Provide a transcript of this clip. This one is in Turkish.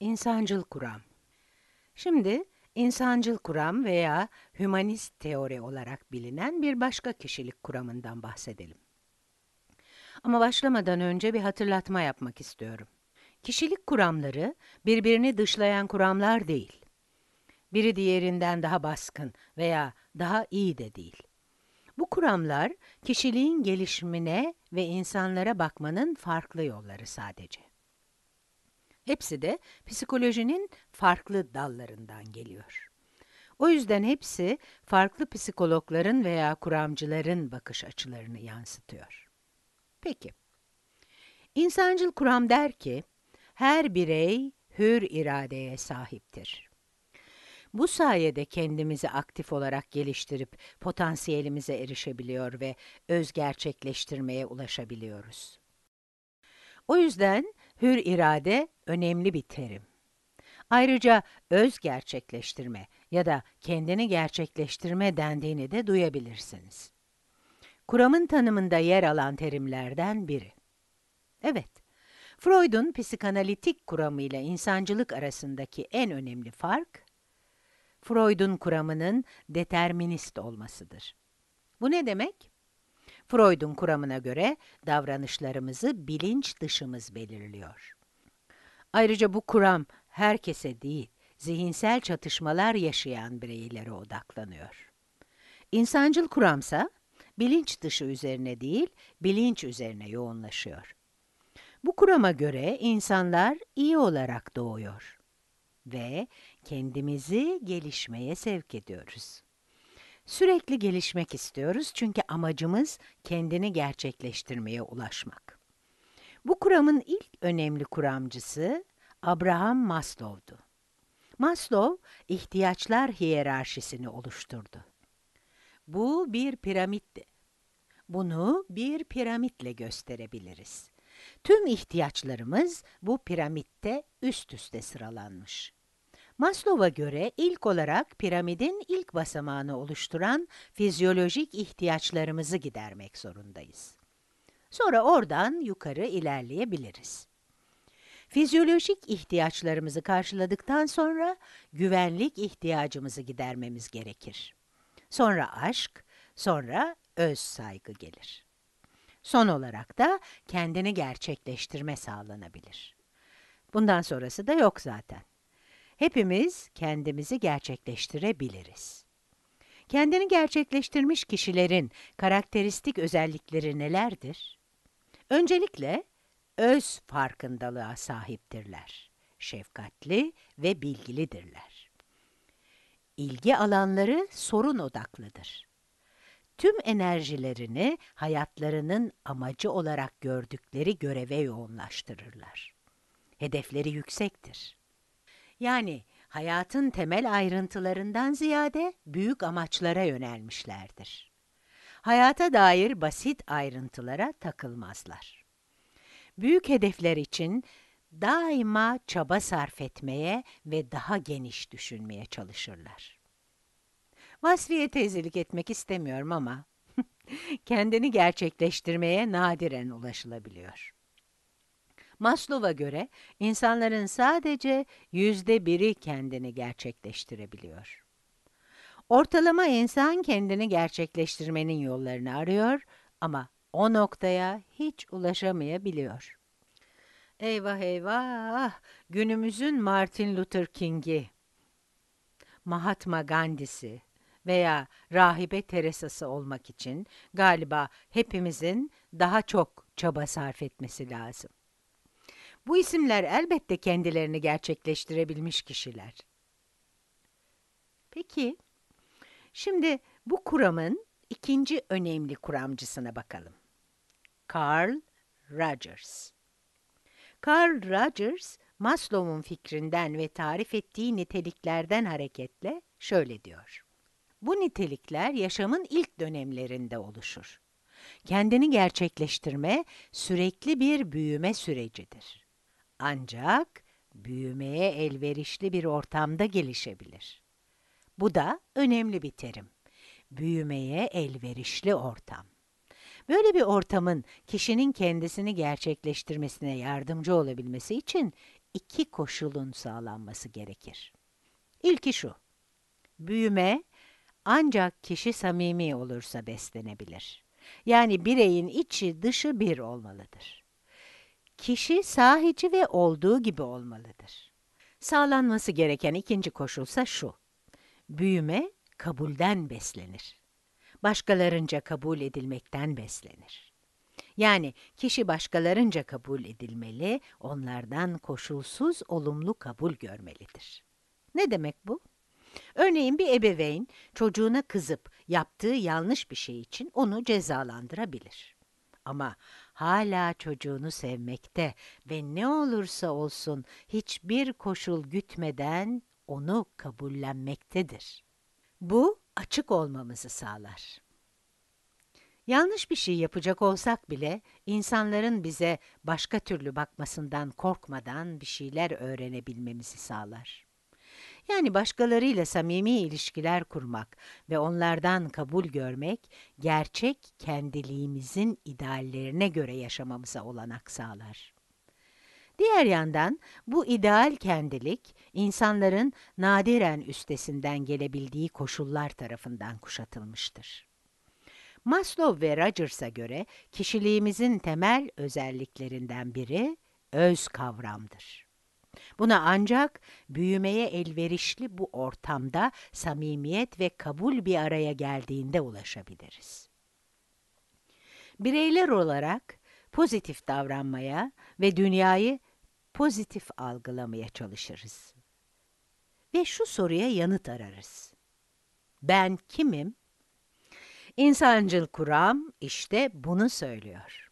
İnsancıl kuram. Şimdi insancıl kuram veya hümanist teori olarak bilinen bir başka kişilik kuramından bahsedelim. Ama başlamadan önce bir hatırlatma yapmak istiyorum. Kişilik kuramları birbirini dışlayan kuramlar değil. Biri diğerinden daha baskın veya daha iyi de değil. Bu kuramlar kişiliğin gelişimine ve insanlara bakmanın farklı yolları sadece. Hepsi de psikolojinin farklı dallarından geliyor. O yüzden hepsi farklı psikologların veya kuramcıların bakış açılarını yansıtıyor. Peki, insancıl kuram der ki, her birey hür iradeye sahiptir. Bu sayede kendimizi aktif olarak geliştirip potansiyelimize erişebiliyor ve öz gerçekleştirmeye ulaşabiliyoruz. O yüzden Hür irade önemli bir terim. Ayrıca öz gerçekleştirme ya da kendini gerçekleştirme dendiğini de duyabilirsiniz. Kuramın tanımında yer alan terimlerden biri. Evet, Freud'un psikanalitik kuramı ile insancılık arasındaki en önemli fark, Freud'un kuramının determinist olmasıdır. Bu ne demek? Freud'un kuramına göre davranışlarımızı bilinç dışımız belirliyor. Ayrıca bu kuram herkese değil, zihinsel çatışmalar yaşayan bireylere odaklanıyor. İnsancıl kuramsa, bilinç dışı üzerine değil, bilinç üzerine yoğunlaşıyor. Bu kurama göre insanlar iyi olarak doğuyor ve kendimizi gelişmeye sevk ediyoruz. Sürekli gelişmek istiyoruz çünkü amacımız kendini gerçekleştirmeye ulaşmak. Bu kuramın ilk önemli kuramcısı Abraham Maslow'du. Maslow, ihtiyaçlar hiyerarşisini oluşturdu. Bu bir piramitti. Bunu bir piramitle gösterebiliriz. Tüm ihtiyaçlarımız bu piramitte üst üste sıralanmış. Maslow'a göre ilk olarak piramidin ilk basamağını oluşturan fizyolojik ihtiyaçlarımızı gidermek zorundayız. Sonra oradan yukarı ilerleyebiliriz. Fizyolojik ihtiyaçlarımızı karşıladıktan sonra güvenlik ihtiyacımızı gidermemiz gerekir. Sonra aşk, sonra öz saygı gelir. Son olarak da kendini gerçekleştirme sağlanabilir. Bundan sonrası da yok zaten hepimiz kendimizi gerçekleştirebiliriz. Kendini gerçekleştirmiş kişilerin karakteristik özellikleri nelerdir? Öncelikle öz farkındalığa sahiptirler, şefkatli ve bilgilidirler. İlgi alanları sorun odaklıdır. Tüm enerjilerini hayatlarının amacı olarak gördükleri göreve yoğunlaştırırlar. Hedefleri yüksektir yani hayatın temel ayrıntılarından ziyade büyük amaçlara yönelmişlerdir. Hayata dair basit ayrıntılara takılmazlar. Büyük hedefler için daima çaba sarf etmeye ve daha geniş düşünmeye çalışırlar. Vasfiye teyzelik etmek istemiyorum ama kendini gerçekleştirmeye nadiren ulaşılabiliyor. Maslow'a göre insanların sadece yüzde biri kendini gerçekleştirebiliyor. Ortalama insan kendini gerçekleştirmenin yollarını arıyor ama o noktaya hiç ulaşamayabiliyor. Eyvah eyvah! Günümüzün Martin Luther King'i, Mahatma Gandhi'si veya rahibe Teresa'sı olmak için galiba hepimizin daha çok çaba sarf etmesi lazım. Bu isimler elbette kendilerini gerçekleştirebilmiş kişiler. Peki, şimdi bu kuramın ikinci önemli kuramcısına bakalım. Carl Rogers. Carl Rogers, Maslow'un fikrinden ve tarif ettiği niteliklerden hareketle şöyle diyor. Bu nitelikler yaşamın ilk dönemlerinde oluşur. Kendini gerçekleştirme sürekli bir büyüme sürecidir. Ancak büyümeye elverişli bir ortamda gelişebilir. Bu da önemli bir terim. Büyümeye elverişli ortam. Böyle bir ortamın kişinin kendisini gerçekleştirmesine yardımcı olabilmesi için iki koşulun sağlanması gerekir. İlki şu, büyüme ancak kişi samimi olursa beslenebilir. Yani bireyin içi dışı bir olmalıdır. Kişi sahici ve olduğu gibi olmalıdır. Sağlanması gereken ikinci koşulsa şu. Büyüme kabulden beslenir. Başkalarınca kabul edilmekten beslenir. Yani kişi başkalarınca kabul edilmeli, onlardan koşulsuz olumlu kabul görmelidir. Ne demek bu? Örneğin bir ebeveyn çocuğuna kızıp yaptığı yanlış bir şey için onu cezalandırabilir ama hala çocuğunu sevmekte ve ne olursa olsun hiçbir koşul gütmeden onu kabullenmektedir. Bu açık olmamızı sağlar. Yanlış bir şey yapacak olsak bile insanların bize başka türlü bakmasından korkmadan bir şeyler öğrenebilmemizi sağlar. Yani başkalarıyla samimi ilişkiler kurmak ve onlardan kabul görmek, gerçek kendiliğimizin ideallerine göre yaşamamıza olanak sağlar. Diğer yandan bu ideal kendilik, insanların nadiren üstesinden gelebildiği koşullar tarafından kuşatılmıştır. Maslow ve Rogers'a göre kişiliğimizin temel özelliklerinden biri öz kavramdır. Buna ancak büyümeye elverişli bu ortamda samimiyet ve kabul bir araya geldiğinde ulaşabiliriz. Bireyler olarak pozitif davranmaya ve dünyayı pozitif algılamaya çalışırız. Ve şu soruya yanıt ararız. Ben kimim? İnsancıl kuram işte bunu söylüyor.